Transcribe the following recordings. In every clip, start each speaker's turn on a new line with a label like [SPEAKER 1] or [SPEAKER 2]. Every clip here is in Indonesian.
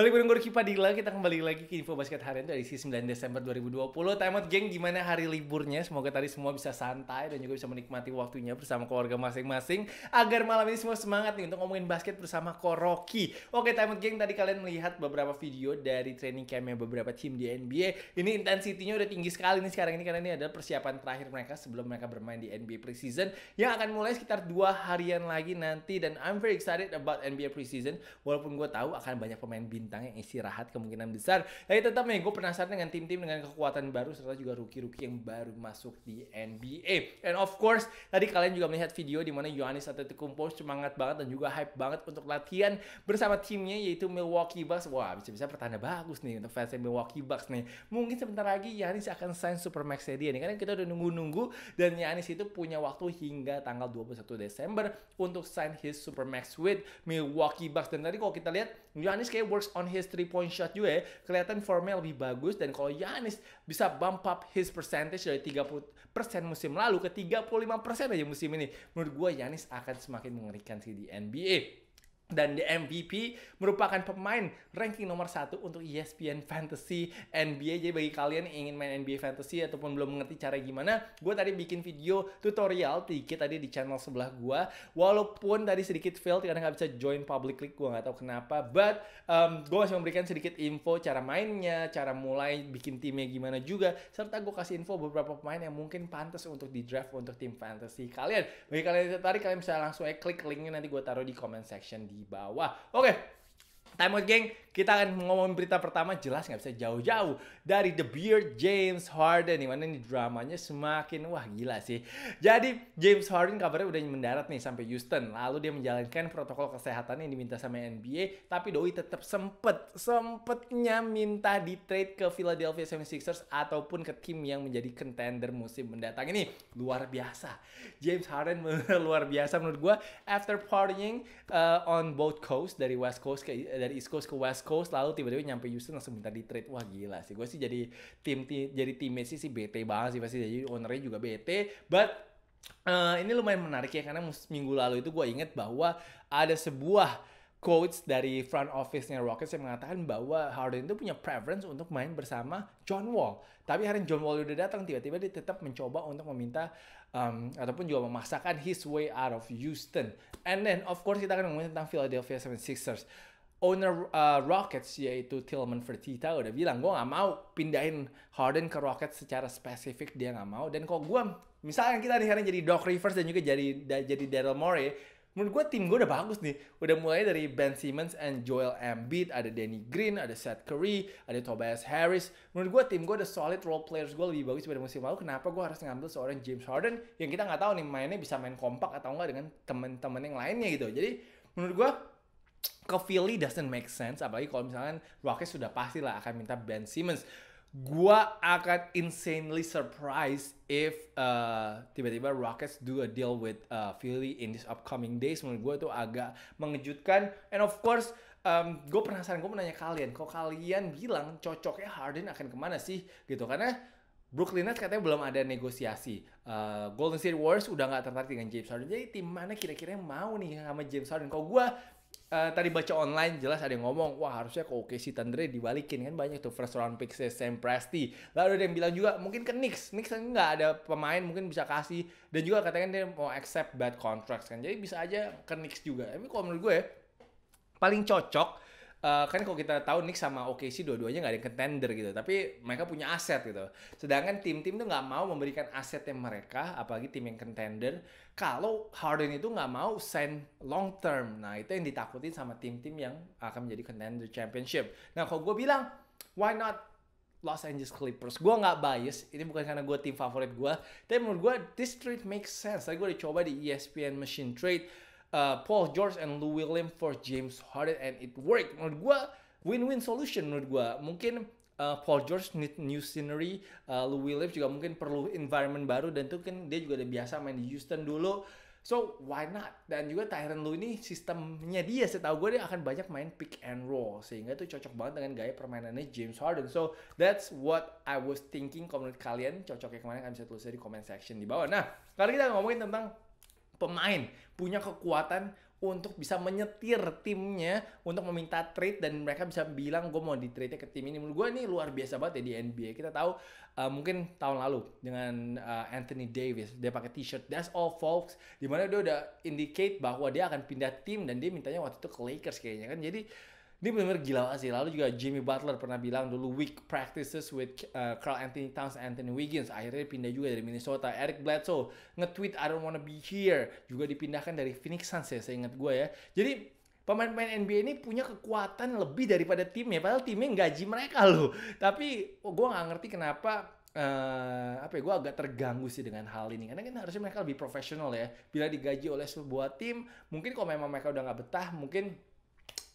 [SPEAKER 1] Balik bareng gue Kipa Dila, kita kembali lagi ke Info Basket Harian dari 9 Desember 2020. Time out geng, gimana hari liburnya? Semoga tadi semua bisa santai dan juga bisa menikmati waktunya bersama keluarga masing-masing. Agar malam ini semua semangat nih untuk ngomongin basket bersama Koroki. Oke time out geng, tadi kalian melihat beberapa video dari training campnya beberapa tim di NBA. Ini intensitinya udah tinggi sekali nih sekarang ini karena ini adalah persiapan terakhir mereka sebelum mereka bermain di NBA preseason yang akan mulai sekitar dua harian lagi nanti dan I'm very excited about NBA preseason walaupun gue tahu akan banyak pemain bintang bintang yang istirahat kemungkinan besar. Tapi tetap ya gue penasaran dengan tim-tim dengan kekuatan baru serta juga rookie-rookie yang baru masuk di NBA. And of course, tadi kalian juga melihat video di mana atau Antetokounmpo semangat banget dan juga hype banget untuk latihan bersama timnya yaitu Milwaukee Bucks. Wah, bisa-bisa pertanda bagus nih untuk fans Milwaukee Bucks nih. Mungkin sebentar lagi Yohanes akan sign Supermax dia nih karena kita udah nunggu-nunggu dan Yohanes itu punya waktu hingga tanggal 21 Desember untuk sign his Supermax with Milwaukee Bucks. Dan tadi kalau kita lihat Giannis kayak works on his three point shot juga ya. Kelihatan formnya lebih bagus dan kalau Giannis bisa bump up his percentage dari 30% musim lalu ke 35% aja musim ini. Menurut gue Giannis akan semakin mengerikan sih di NBA dan di MVP merupakan pemain ranking nomor satu untuk ESPN Fantasy NBA. Jadi bagi kalian yang ingin main NBA Fantasy ataupun belum mengerti cara gimana, gue tadi bikin video tutorial sedikit tadi di channel sebelah gue. Walaupun tadi sedikit fail karena nggak bisa join public league, gue nggak tahu kenapa. But um, gue masih memberikan sedikit info cara mainnya, cara mulai bikin timnya gimana juga, serta gue kasih info beberapa pemain yang mungkin pantas untuk di draft untuk tim fantasy kalian. Bagi kalian yang tertarik, kalian bisa langsung aja klik linknya nanti gue taruh di comment section di di bawah. Oke, Time out geng, kita akan ngomongin berita pertama jelas nggak bisa jauh-jauh dari The Beard James Harden. Nih, mana nih dramanya semakin wah gila sih. Jadi James Harden kabarnya udah mendarat nih sampai Houston. Lalu dia menjalankan protokol kesehatan yang diminta sama NBA. Tapi Doi tetap sempet, sempetnya minta di trade ke Philadelphia 76ers ataupun ke tim yang menjadi contender musim mendatang ini. Luar biasa. James Harden luar biasa menurut gue. After partying uh, on both coast dari West Coast ke dari East Coast ke West Coast lalu tiba-tiba nyampe Houston langsung minta di trade wah gila sih gue sih jadi tim, tim jadi timnya sih sih bete banget sih pasti jadi ownernya juga BT. but Uh, ini lumayan menarik ya karena minggu lalu itu gue inget bahwa ada sebuah quotes dari front office-nya Rockets yang mengatakan bahwa Harden itu punya preference untuk main bersama John Wall. Tapi hari John Wall udah datang, tiba-tiba dia tetap mencoba untuk meminta um, ataupun juga memaksakan his way out of Houston. And then of course kita akan ngomongin tentang Philadelphia 76ers owner uh, Rockets yaitu Tillman Fertitta udah bilang gue nggak mau pindahin Harden ke Rockets secara spesifik dia nggak mau dan kalau gue misalnya kita nih ini jadi Doc Rivers dan juga jadi da, jadi Daryl Morey menurut gue tim gue udah bagus nih udah mulai dari Ben Simmons and Joel Embiid ada Danny Green ada Seth Curry ada Tobias Harris menurut gue tim gue udah solid role players gue lebih bagus pada musim lalu kenapa gue harus ngambil seorang James Harden yang kita nggak tahu nih mainnya bisa main kompak atau enggak dengan temen-temen yang lainnya gitu jadi menurut gue ke Philly doesn't make sense apalagi kalau misalkan Rockets sudah pasti lah akan minta Ben Simmons gua akan insanely surprised if uh, tiba-tiba Rockets do a deal with uh, Philly in this upcoming days menurut gua tuh agak mengejutkan and of course um, gue penasaran gue menanya kalian kok kalian bilang cocoknya Harden akan kemana sih gitu karena Brooklyn Nets katanya belum ada negosiasi. Uh, Golden State Warriors udah nggak tertarik dengan James Harden. Jadi tim mana kira-kira yang mau nih sama James Harden? Kalau gue uh, tadi baca online jelas ada yang ngomong wah harusnya ke OKC Thunder dibalikin kan banyak tuh first round picks Sam Presti lalu ada yang bilang juga mungkin ke Knicks Knicks kan nggak ada pemain mungkin bisa kasih dan juga katanya dia mau accept bad contracts kan jadi bisa aja ke Knicks juga tapi kalau menurut gue paling cocok uh, kan kalau kita tahu Nick sama OKC dua-duanya nggak ada yang contender gitu, tapi mereka punya aset gitu. Sedangkan tim-tim tuh nggak mau memberikan asetnya mereka, apalagi tim yang contender, kalau Harden itu nggak mau sign long term. Nah itu yang ditakutin sama tim-tim yang akan menjadi contender championship. Nah kalau gue bilang, why not Los Angeles Clippers. Gue nggak bias, ini bukan karena gue tim favorit gue, tapi menurut gue this trade makes sense. Tadi gue dicoba di ESPN Machine Trade, Uh, Paul George and Lou William for James Harden and it worked. Menurut gue win-win solution menurut gue. Mungkin uh, Paul George need new scenery, uh, Lou Williams juga mungkin perlu environment baru dan tuh kan dia juga udah biasa main di Houston dulu. So why not? Dan juga Tyron Lue ini sistemnya dia setahu gue dia akan banyak main pick and roll sehingga itu cocok banget dengan gaya permainannya James Harden. So that's what I was thinking. Kalau menurut kalian cocoknya kemana kan bisa tulis di comment section di bawah. Nah, kali kita ngomongin tentang pemain punya kekuatan untuk bisa menyetir timnya untuk meminta trade dan mereka bisa bilang gue mau di trade ke tim ini menurut gue ini luar biasa banget ya di NBA kita tahu uh, mungkin tahun lalu dengan uh, Anthony Davis dia pakai t-shirt that's all folks dimana dia udah indicate bahwa dia akan pindah tim dan dia mintanya waktu itu ke Lakers kayaknya kan jadi ini benar-benar gila banget sih. Lalu juga Jimmy Butler pernah bilang dulu weak practices with uh, Carl Anthony Towns, Anthony Wiggins. Akhirnya pindah juga dari Minnesota. Eric Bledsoe nge-tweet I don't wanna be here. Juga dipindahkan dari Phoenix Suns ya, saya ingat gue ya. Jadi pemain-pemain NBA ini punya kekuatan lebih daripada timnya. Padahal timnya gaji mereka loh. Tapi oh, gue nggak ngerti kenapa uh, apa ya gue agak terganggu sih dengan hal ini karena kan harusnya mereka lebih profesional ya bila digaji oleh sebuah tim mungkin kalau memang mereka udah nggak betah mungkin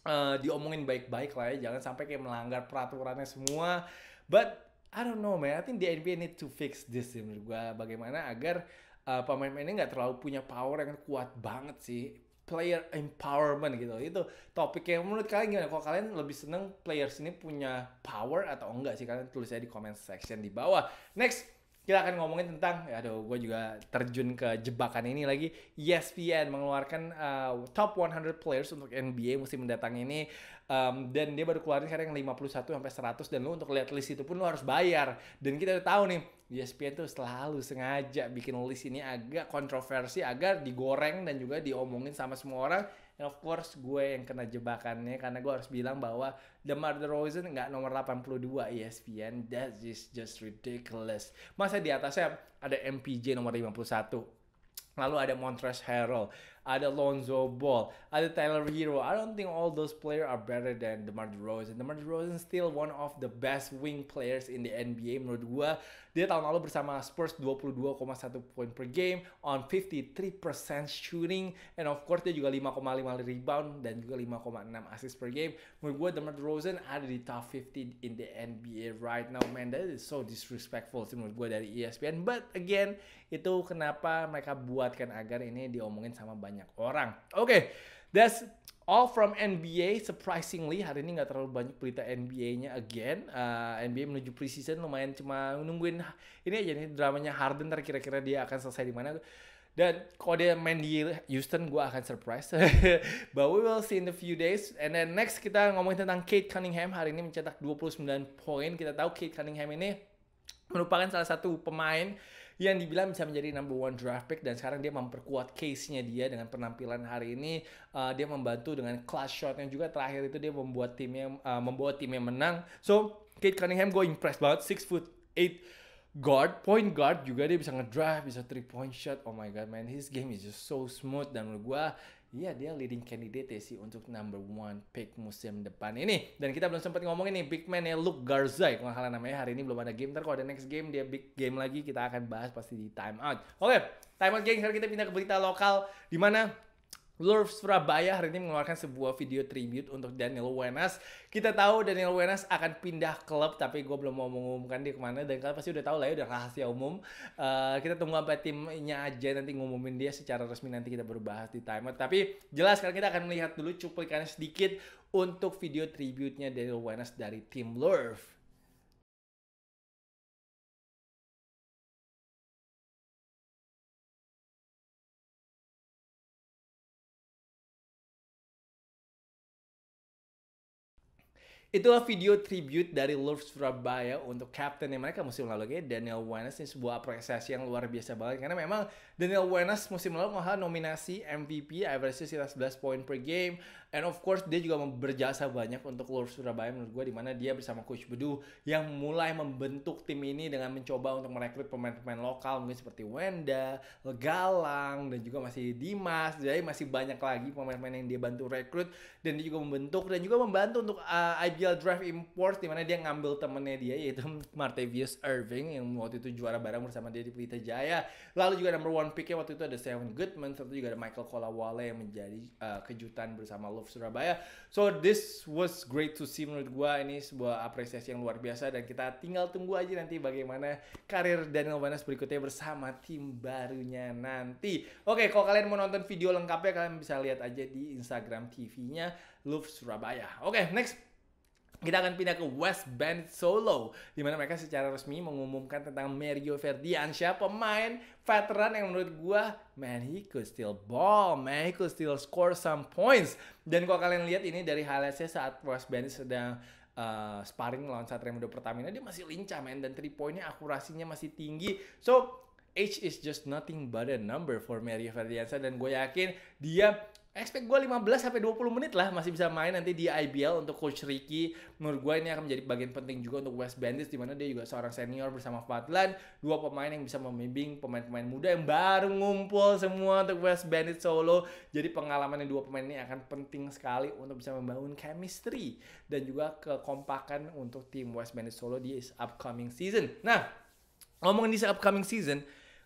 [SPEAKER 1] uh, diomongin baik-baik lah ya jangan sampai kayak melanggar peraturannya semua but I don't know man I think the NBA need to fix this sih menurut gue bagaimana agar uh, eh, pemain-pemainnya nggak terlalu punya power yang kuat banget sih player empowerment gitu itu topik yang menurut kalian gimana kalau kalian lebih seneng players ini punya power atau enggak sih kalian tulis aja di comment section di bawah next kita akan ngomongin tentang, ya aduh, gue juga terjun ke jebakan ini lagi. ESPN mengeluarkan uh, top 100 players untuk NBA musim mendatang ini. Um, dan dia baru keluarin sekarang yang 51 sampai 100 dan lu untuk lihat list itu pun lu harus bayar. Dan kita udah tahu nih, ESPN tuh selalu sengaja bikin list ini agak kontroversi agar digoreng dan juga diomongin sama semua orang And of course gue yang kena jebakannya karena gue harus bilang bahwa the DeMar rosen nggak nomor 82 ESPN. That is just ridiculous. Masa di atasnya ada MPJ nomor 51. Lalu ada Montrezl Harrell, ada Lonzo Ball, ada Tyler Hero. I don't think all those players are better than DeMar DeRozan. DeMar DeRozan still one of the best wing players in the NBA menurut gue. Dia tahun lalu bersama Spurs 22,1 poin per game on 53% shooting and of course dia juga 5,5 rebound dan juga 5,6 assist per game. Menurut gua DeMar DeRozan ada di top 15 in the NBA right now man. That is so disrespectful menurut gue dari ESPN. But again, itu kenapa mereka buat dibuatkan agar ini diomongin sama banyak orang. Oke, okay, that's all from NBA. Surprisingly, hari ini nggak terlalu banyak berita NBA-nya again. Uh, eh, NBA menuju preseason lumayan cuma nungguin ini aja nih dramanya Harden ntar kira-kira dia akan selesai di mana. Dan kalau dia main di Houston, gue akan surprise. But we will see in a few days. And then next kita ngomongin tentang Kate Cunningham. Hari ini mencetak 29 poin. Kita tahu Kate Cunningham ini merupakan salah satu pemain yang dibilang bisa menjadi number one draft pick dan sekarang dia memperkuat case-nya dia dengan penampilan hari ini uh, dia membantu dengan clutch shot yang juga terakhir itu dia membuat timnya uh, eh, membuat timnya menang. So, Kate Cunningham gue impressed banget six foot eight guard, point guard juga dia bisa ngedrive, bisa three point shot. Oh my god, man, his game is just so smooth dan menurut gue Iya dia leading candidate ya sih untuk number one pick musim depan ini. Dan kita belum sempat ngomongin nih big man ya Luke Garza. Kalau ya, salah namanya hari ini belum ada game. Ntar kalau ada next game dia big game lagi kita akan bahas pasti di time out. Oke, okay, time out geng. Sekarang kita pindah ke berita lokal. Di mana Lurf Surabaya hari ini mengeluarkan sebuah video tribute untuk Daniel Wenas. Kita tahu Daniel Wenas akan pindah klub, tapi gue belum mau mengumumkan dia kemana. Dan kalian pasti udah tahu lah ya, udah rahasia umum. Uh, kita tunggu sampai timnya aja nanti ngumumin dia secara resmi nanti kita baru bahas di timer. Tapi jelas sekarang kita akan melihat dulu cuplikannya sedikit untuk video tribute-nya Daniel Wenas dari tim Lurf. Itulah video tribute dari Love Surabaya untuk captain yang mereka musim lalu. Kayaknya Daniel Wenas ini sebuah apresiasi yang luar biasa banget. Karena memang Daniel Wenas musim lalu malah nominasi MVP, average sekitar 11 poin per game. And of course dia juga berjasa banyak untuk Love Surabaya menurut gue. Dimana dia bersama Coach Bedu yang mulai membentuk tim ini dengan mencoba untuk merekrut pemain-pemain lokal. Mungkin seperti Wenda, Galang dan juga masih Dimas. Jadi masih banyak lagi pemain-pemain yang dia bantu rekrut. Dan dia juga membentuk dan juga membantu untuk uh, ideal drive import di mana dia ngambil temennya dia yaitu Martavius Irving yang waktu itu juara bareng bersama dia di Pelita Jaya. Lalu juga number one picknya waktu itu ada Seven Goodman, serta juga ada Michael Kolawale yang menjadi uh, kejutan bersama Love Surabaya. So this was great to see menurut gue ini sebuah apresiasi yang luar biasa dan kita tinggal tunggu aja nanti bagaimana karir Daniel Banas berikutnya bersama tim barunya nanti. Oke, kalau kalian mau nonton video lengkapnya kalian bisa lihat aja di Instagram TV-nya Love Surabaya. Oke, next kita akan pindah ke West Band Solo, di mana mereka secara resmi mengumumkan tentang Mario Ferdiansyah, pemain veteran yang menurut gua man he could still ball, man he could still score some points. Dan kalau kalian lihat ini dari highlightsnya saat West Band sedang uh, sparring lawan Satria Muda Pertamina, dia masih lincah man, dan 3 poinnya akurasinya masih tinggi. So, age is just nothing but a number for Mario Ferdiansyah, dan gue yakin dia expect gue 15 sampai 20 menit lah masih bisa main nanti di IBL untuk coach Ricky. Menurut gue ini akan menjadi bagian penting juga untuk West Bandits di mana dia juga seorang senior bersama Fatlan, dua pemain yang bisa membimbing pemain-pemain muda yang baru ngumpul semua untuk West Bandits Solo. Jadi pengalaman yang dua pemain ini akan penting sekali untuk bisa membangun chemistry dan juga kekompakan untuk tim West Bandits Solo di upcoming season. Nah, ngomongin di upcoming season,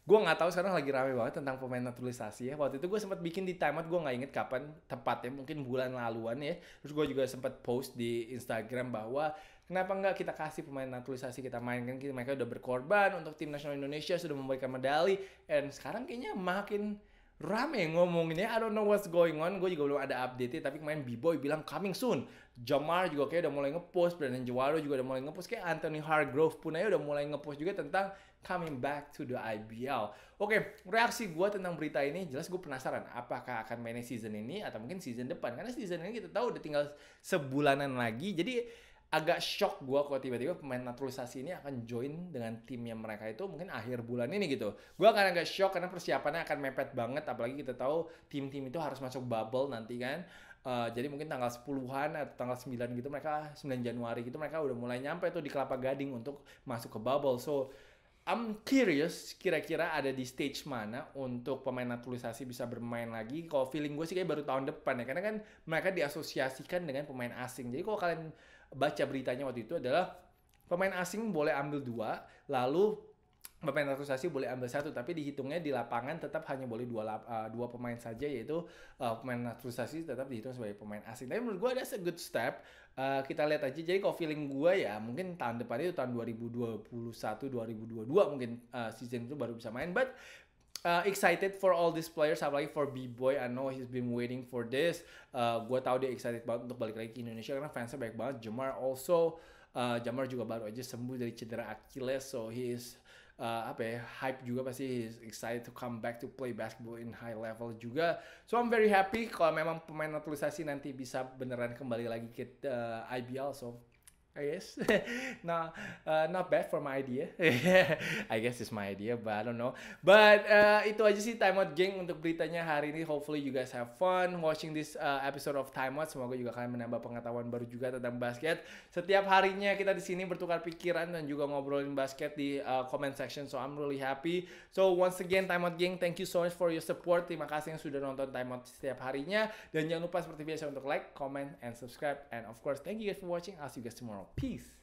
[SPEAKER 1] gue nggak tahu sekarang lagi rame banget tentang pemain naturalisasi ya waktu itu gue sempat bikin di timeout gue nggak inget kapan tepatnya mungkin bulan laluan ya terus gue juga sempat post di Instagram bahwa kenapa nggak kita kasih pemain naturalisasi kita mainkan kita mereka udah berkorban untuk tim nasional Indonesia sudah memberikan medali dan sekarang kayaknya makin rame ngomonginnya I don't know what's going on gue juga belum ada update tapi kemarin B-Boy bilang coming soon Jamar juga kayak udah mulai ngepost Brandon Juwaro juga udah mulai ngepost kayak Anthony Hargrove pun aja udah mulai ngepost juga tentang coming back to the IBL. Oke, okay, reaksi gue tentang berita ini jelas gue penasaran apakah akan mainnya season ini atau mungkin season depan. Karena season ini kita tahu udah tinggal sebulanan lagi. Jadi agak shock gue kalau tiba-tiba pemain naturalisasi ini akan join dengan tim yang mereka itu mungkin akhir bulan ini gitu. Gue akan agak shock karena persiapannya akan mepet banget apalagi kita tahu tim-tim itu harus masuk bubble nanti kan. Uh, jadi mungkin tanggal 10-an atau tanggal 9 gitu mereka 9 Januari gitu mereka udah mulai nyampe tuh di Kelapa Gading untuk masuk ke bubble. So I'm curious kira-kira ada di stage mana untuk pemain naturalisasi bisa bermain lagi. Kalau feeling gue sih kayak baru tahun depan ya, karena kan mereka diasosiasikan dengan pemain asing. Jadi kalau kalian baca beritanya waktu itu adalah pemain asing boleh ambil dua, lalu Pemain naturalisasi boleh ambil satu tapi dihitungnya di lapangan tetap hanya boleh dua lap, uh, dua pemain saja yaitu uh, eh, pemain naturalisasi tetap dihitung sebagai pemain asing tapi menurut gue ada a good step uh, kita lihat aja jadi kalau feeling gue ya mungkin tahun depan itu tahun 2021 2022 mungkin uh, season itu baru bisa main but uh, excited for all these players apalagi for B-Boy I know he's been waiting for this uh, gue tahu dia excited banget untuk balik lagi ke Indonesia karena fansnya banyak banget Jamar also uh, Jamar juga baru aja sembuh dari cedera Achilles so he is uh, apa ya hype juga pasti he's excited to come back to play basketball in high level juga. So I'm very happy kalau memang pemain naturalisasi nanti bisa beneran kembali lagi ke uh, eh, IBL. So I guess. not uh, not bad for my idea. I guess it's my idea, but I don't know. But uh, itu aja sih Time Out Gang untuk beritanya hari ini. Hopefully you guys have fun watching this uh, episode of Time Out. Semoga juga kalian menambah pengetahuan baru juga tentang basket. Setiap harinya kita di sini bertukar pikiran dan juga ngobrolin basket di uh, comment section. So I'm really happy. So once again Time Out Gang, thank you so much for your support. Terima kasih yang sudah nonton Time Out setiap harinya. Dan jangan lupa seperti biasa untuk like, comment, and subscribe. And of course, thank you guys for watching. I'll see you guys tomorrow. Peace.